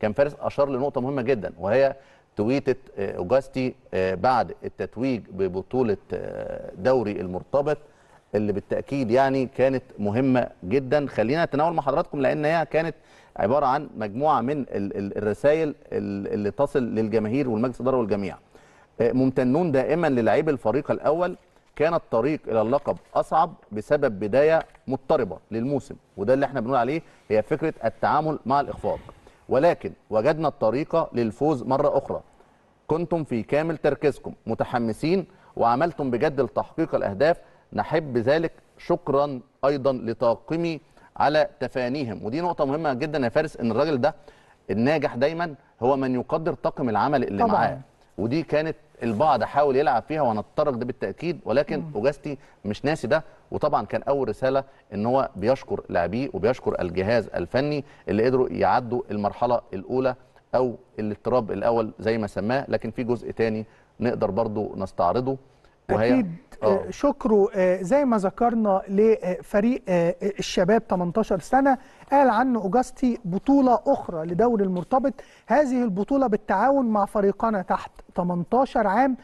كان فارس اشار لنقطه مهمه جدا وهي تويتة آه، اوجاستي آه، بعد التتويج ببطوله آه، دوري المرتبط اللي بالتاكيد يعني كانت مهمه جدا خلينا نتناول مع حضراتكم لان هي كانت عباره عن مجموعه من الرسائل اللي تصل للجماهير والمجلس الاداره والجميع ممتنون دائما للعيب الفريق الاول كان الطريق الى اللقب اصعب بسبب بدايه مضطربه للموسم وده اللي احنا بنقول عليه هي فكره التعامل مع الاخفاق ولكن وجدنا الطريقة للفوز مرة أخرى كنتم في كامل تركيزكم متحمسين وعملتم بجد لتحقيق الأهداف نحب ذلك شكرا أيضا لطاقمي على تفانيهم ودي نقطة مهمة جدا يا فارس إن الراجل ده الناجح دايما هو من يقدر طاقم العمل اللي طبعا. معاه ودي كانت البعض حاول يلعب فيها وهنتطرق ده بالتاكيد ولكن اوجستي مش ناسي ده وطبعا كان اول رساله ان هو بيشكر لاعبيه وبيشكر الجهاز الفني اللي قدروا يعدوا المرحله الاولى او الاضطراب الاول زي ما سماه لكن في جزء تاني نقدر برضو نستعرضه وهي اكيد أوه. آه. شكره آه، زي ما ذكرنا لفريق آه، الشباب 18 سنه قال عنه أوجستي بطوله اخرى لدوري المرتبط هذه البطوله بالتعاون مع فريقنا تحت 18 عام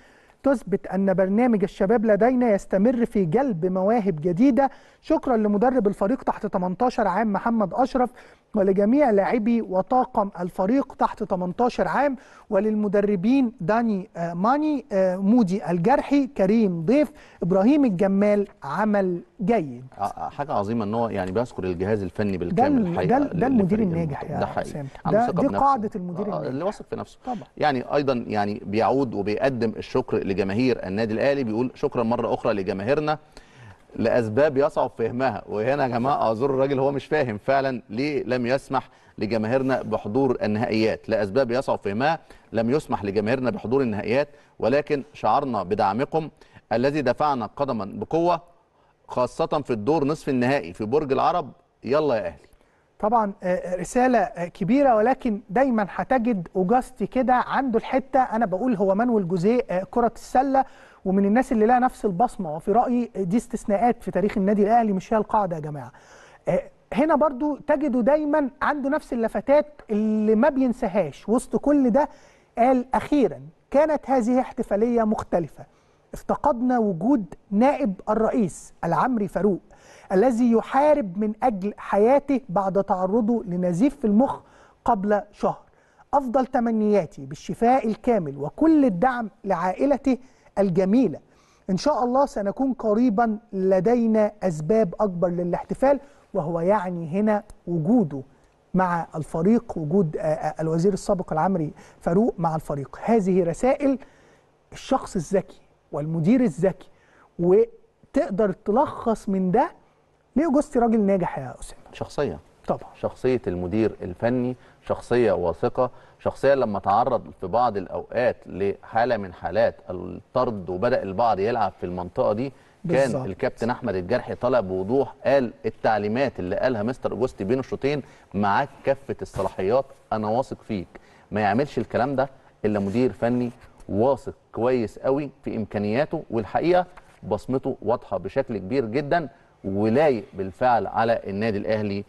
تثبت أن برنامج الشباب لدينا يستمر في جلب مواهب جديدة شكرا لمدرب الفريق تحت 18 عام محمد أشرف ولجميع لاعبي وطاقم الفريق تحت 18 عام وللمدربين داني آه، ماني آه، مودي الجرحي كريم ضيف ابراهيم الجمال عمل جيد آه، حاجه عظيمه ان هو يعني بيذكر الجهاز الفني بالكامل الحقيقه ده, ده المدير الناجح يا ده حقيقي ده دي قاعده المدير الناجح اللي واثق في نفسه طبعا يعني ايضا يعني بيعود وبيقدم الشكر لجماهير النادي الاهلي بيقول شكرا مره اخرى لجماهيرنا لاسباب يصعب فهمها وهنا يا جماعه اعذر الراجل هو مش فاهم فعلا ليه لم يسمح لجماهيرنا بحضور النهائيات لاسباب يصعب فهمها لم يسمح لجماهيرنا بحضور النهائيات ولكن شعرنا بدعمكم الذي دفعنا قدما بقوه خاصه في الدور نصف النهائي في برج العرب يلا يا اهلي طبعا آه، آه، رساله آه، كبيره ولكن دايما هتجد اوجاستي كده عنده الحته انا بقول هو مانويل جوزيه كره السله ومن الناس اللي لها نفس البصمه وفي رايي دي استثناءات في تاريخ النادي الاهلي مش هي القاعده يا جماعه هنا برضو تجده دايما عنده نفس اللفتات اللي ما بينساهاش وسط كل ده قال اخيرا كانت هذه احتفاليه مختلفه افتقدنا وجود نائب الرئيس العمري فاروق الذي يحارب من أجل حياته بعد تعرضه لنزيف في المخ قبل شهر أفضل تمنياتي بالشفاء الكامل وكل الدعم لعائلته الجميلة إن شاء الله سنكون قريبا لدينا أسباب أكبر للاحتفال وهو يعني هنا وجوده مع الفريق وجود الوزير السابق العمري فاروق مع الفريق هذه رسائل الشخص الذكي والمدير الذكي وتقدر تلخص من ده ليه جوستي راجل ناجح يا اسامه شخصيه طبعا شخصيه المدير الفني شخصيه واثقه شخصيه لما تعرض في بعض الاوقات لحاله من حالات الطرد وبدا البعض يلعب في المنطقه دي كان بالزبط. الكابتن احمد الجرحي طلع بوضوح قال التعليمات اللي قالها مستر اوجستي بين الشوطين معاك كافه الصلاحيات انا واثق فيك ما يعملش الكلام ده الا مدير فني واثق كويس قوي في امكانياته والحقيقه بصمته واضحه بشكل كبير جدا ولايق بالفعل على النادي الاهلي